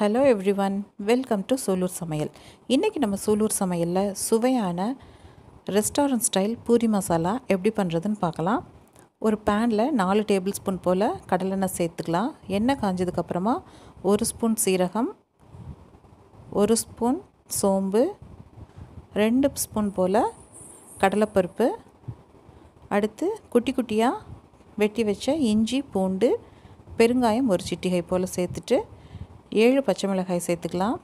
hello everyone welcome to Sulur சமையல் இன்றைக்கி நம்ம சூலூர் சமையலில் சுவையான ரெஸ்டாரண்ட் ஸ்டைல் பூரி மசாலா எப்படி பண்ணுறதுன்னு பார்க்கலாம் ஒரு பேனில் நாலு டேபிள் ஸ்பூன் போல் கடலெண்ணெய் சேர்த்துக்கலாம் எண்ணெய் காஞ்சதுக்கப்புறமா ஒரு ஸ்பூன் சீரகம் ஒரு ஸ்பூன் சோம்பு ரெண்டு ஸ்பூன் போல் கடலைப்பருப்பு அடுத்து குட்டி குட்டியாக வெட்டி வச்ச இஞ்சி பூண்டு பெருங்காயம் ஒரு சிட்டிகை போல் சேர்த்துட்டு ஏழு பச்சை மிளகாய் சேர்த்துக்கலாம்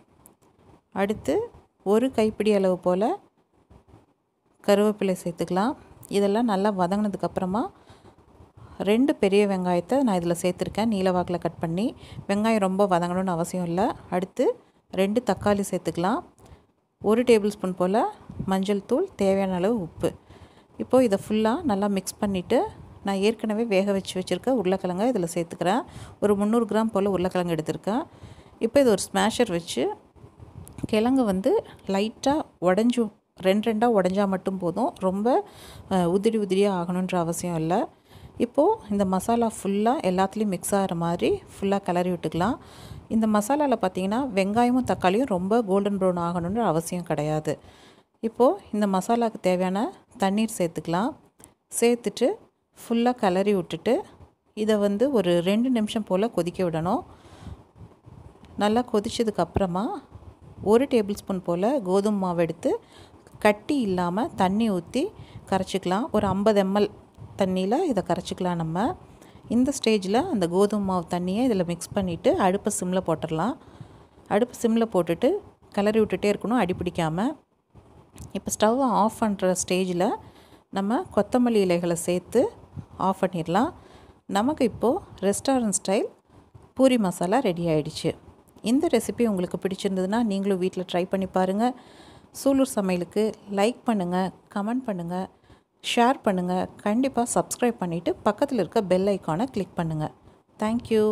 அடுத்து ஒரு கைப்பிடி அளவு போல் கருவேப்பிலை சேர்த்துக்கலாம் இதெல்லாம் நல்லா வதங்கினதுக்கப்புறமா ரெண்டு பெரிய வெங்காயத்தை நான் இதில் சேர்த்துருக்கேன் நீலவாக்கில் கட் பண்ணி வெங்காயம் ரொம்ப வதங்கணும்னு அவசியம் இல்லை அடுத்து ரெண்டு தக்காளி சேர்த்துக்கலாம் ஒரு டேபிள் ஸ்பூன் போல் மஞ்சள் தூள் தேவையான அளவு உப்பு இப்போது இதை ஃபுல்லாக நல்லா மிக்ஸ் பண்ணிவிட்டு நான் ஏற்கனவே வேக வச்சு வச்சுருக்க உருளைக்கிழங்கை இதில் சேர்த்துக்கிறேன் ஒரு முந்நூறு கிராம் போல் உருளைக்கிழங்கு எடுத்திருக்கேன் இப்போ இது ஒரு ஸ்மேஷர் வச்சு கிழங்கு வந்து லைட்டாக உடஞ்சி ரெண்டு ரெண்டாக உடஞ்சால் மட்டும் போதும் ரொம்ப உதிரி உதிரியாக ஆகணுன்ற அவசியம் இல்லை இப்போது இந்த மசாலா ஃபுல்லாக எல்லாத்துலேயும் மிக்ஸ் ஆகிற மாதிரி ஃபுல்லாக கிளறி விட்டுக்கலாம் இந்த மசாலாவில் பார்த்திங்கன்னா வெங்காயமும் தக்காளியும் ரொம்ப கோல்டன் ப்ரௌன் ஆகணுன்ற அவசியம் கிடையாது இப்போது இந்த மசாலாவுக்கு தேவையான தண்ணீர் சேர்த்துக்கலாம் சேர்த்துட்டு ஃபுல்லாக கிளறி விட்டுட்டு இதை வந்து ஒரு ரெண்டு நிமிஷம் போல் கொதிக்க விடணும் நல்லா அப்புறமா ஒரு டேபிள் ஸ்பூன் போல் கோதுமை மாவு எடுத்து கட்டி இல்லாமல் தண்ணி ஊற்றி கரைச்சிக்கலாம் ஒரு ஐம்பது எம்எல் தண்ணியில் இதை கரைச்சிக்கலாம் நம்ம இந்த ஸ்டேஜில் அந்த கோதுமை மாவு தண்ணியை இதில் மிக்ஸ் பண்ணிவிட்டு அடுப்பை சிம்மில் போட்டுடலாம் அடுப்பு சிம்மில் போட்டுட்டு கிளறி விட்டுட்டே இருக்கணும் அடி பிடிக்காமல் இப்போ ஸ்டவ் ஆஃப் பண்ணுற ஸ்டேஜில் நம்ம கொத்தமல்லி இலைகளை சேர்த்து ஆஃப் பண்ணிடலாம் நமக்கு இப்போது restaurant style puri masala ready ஆகிடுச்சு இந்த ரெசிபி உங்களுக்கு பிடிச்சிருந்ததுன்னா நீங்களும் வீட்டில் ட்ரை பண்ணி பாருங்கள் சூலூர் சமையலுக்கு லைக் பண்ணுங்கள் கமெண்ட் பண்ணுங்கள் ஷேர் பண்ணுங்கள் கண்டிப்பாக சப்ஸ்கிரைப் பண்ணிவிட்டு பக்கத்தில் இருக்க பெல் ஐக்கானை கிளிக் பண்ணுங்கள் தேங்க்யூ